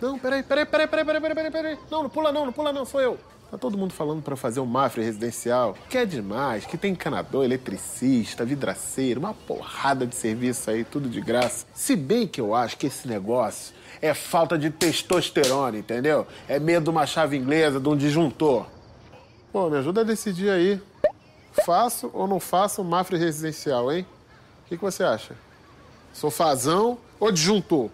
Não, peraí, peraí, peraí, peraí, peraí, peraí, peraí, peraí. Não, não pula não, não pula não, sou eu. Tá todo mundo falando para fazer o um Mafra residencial, que é demais, que tem encanador, eletricista, vidraceiro, uma porrada de serviço aí, tudo de graça. Se bem que eu acho que esse negócio é falta de testosterona, entendeu? É medo de uma chave inglesa, de um disjuntor. Pô, me ajuda a decidir aí. Faço ou não faço o um Mafra residencial, hein? O que, que você acha? Sofazão ou disjuntor?